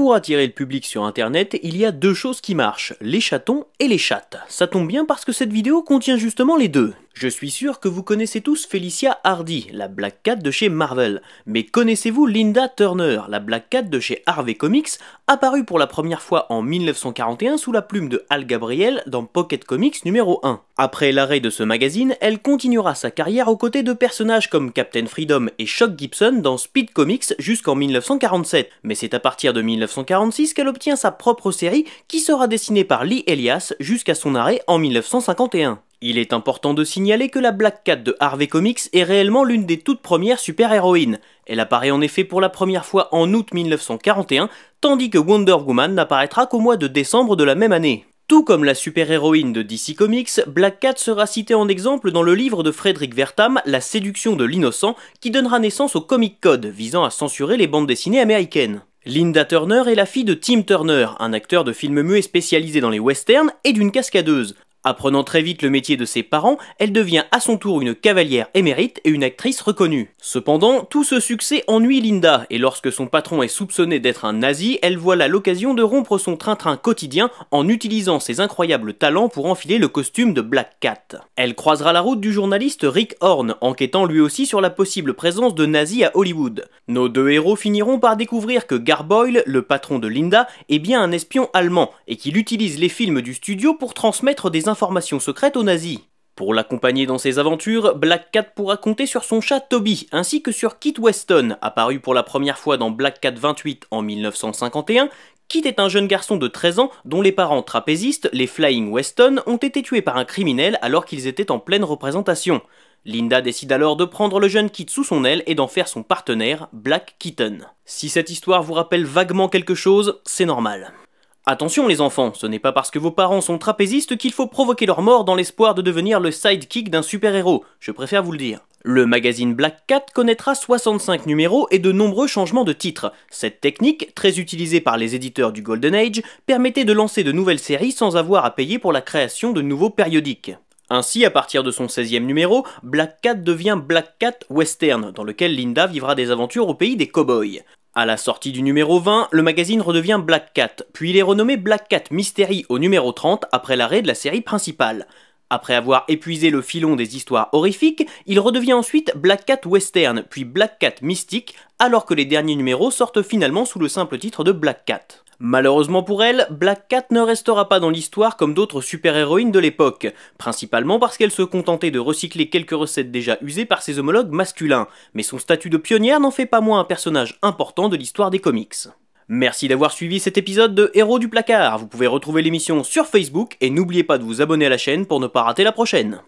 Pour attirer le public sur internet, il y a deux choses qui marchent, les chatons et les chattes. Ça tombe bien parce que cette vidéo contient justement les deux. Je suis sûr que vous connaissez tous Felicia Hardy, la Black Cat de chez Marvel, mais connaissez-vous Linda Turner, la Black Cat de chez Harvey Comics, apparue pour la première fois en 1941 sous la plume de Al Gabriel dans Pocket Comics numéro 1 Après l'arrêt de ce magazine, elle continuera sa carrière aux côtés de personnages comme Captain Freedom et Shock Gibson dans Speed Comics jusqu'en 1947, mais c'est à partir de 1946 qu'elle obtient sa propre série qui sera dessinée par Lee Elias jusqu'à son arrêt en 1951. Il est important de signaler que la Black Cat de Harvey Comics est réellement l'une des toutes premières super-héroïnes. Elle apparaît en effet pour la première fois en août 1941, tandis que Wonder Woman n'apparaîtra qu'au mois de décembre de la même année. Tout comme la super-héroïne de DC Comics, Black Cat sera citée en exemple dans le livre de Frédéric Vertam, La séduction de l'innocent, qui donnera naissance au Comic Code, visant à censurer les bandes dessinées américaines. Linda Turner est la fille de Tim Turner, un acteur de films muets spécialisé dans les westerns et d'une cascadeuse. Apprenant très vite le métier de ses parents, elle devient à son tour une cavalière émérite et une actrice reconnue. Cependant, tout ce succès ennuie Linda, et lorsque son patron est soupçonné d'être un nazi, elle voit là l'occasion de rompre son train-train quotidien en utilisant ses incroyables talents pour enfiler le costume de Black Cat. Elle croisera la route du journaliste Rick Horn, enquêtant lui aussi sur la possible présence de nazis à Hollywood. Nos deux héros finiront par découvrir que Garboyle, le patron de Linda, est bien un espion allemand, et qu'il utilise les films du studio pour transmettre des informations secrètes aux nazis. Pour l'accompagner dans ses aventures, Black Cat pourra compter sur son chat Toby, ainsi que sur Kit Weston, apparu pour la première fois dans Black Cat 28 en 1951. Kit est un jeune garçon de 13 ans dont les parents trapézistes, les Flying Weston, ont été tués par un criminel alors qu'ils étaient en pleine représentation. Linda décide alors de prendre le jeune Kit sous son aile et d'en faire son partenaire, Black Kitten. Si cette histoire vous rappelle vaguement quelque chose, c'est normal. Attention les enfants, ce n'est pas parce que vos parents sont trapézistes qu'il faut provoquer leur mort dans l'espoir de devenir le sidekick d'un super-héros, je préfère vous le dire. Le magazine Black Cat connaîtra 65 numéros et de nombreux changements de titres. Cette technique, très utilisée par les éditeurs du Golden Age, permettait de lancer de nouvelles séries sans avoir à payer pour la création de nouveaux périodiques. Ainsi, à partir de son 16e numéro, Black Cat devient Black Cat Western, dans lequel Linda vivra des aventures au pays des cowboys. À la sortie du numéro 20, le magazine redevient Black Cat, puis il est renommé Black Cat Mystery au numéro 30 après l'arrêt de la série principale. Après avoir épuisé le filon des histoires horrifiques, il redevient ensuite Black Cat Western, puis Black Cat Mystique, alors que les derniers numéros sortent finalement sous le simple titre de Black Cat. Malheureusement pour elle, Black Cat ne restera pas dans l'histoire comme d'autres super-héroïnes de l'époque, principalement parce qu'elle se contentait de recycler quelques recettes déjà usées par ses homologues masculins, mais son statut de pionnière n'en fait pas moins un personnage important de l'histoire des comics. Merci d'avoir suivi cet épisode de Héros du placard. Vous pouvez retrouver l'émission sur Facebook et n'oubliez pas de vous abonner à la chaîne pour ne pas rater la prochaine.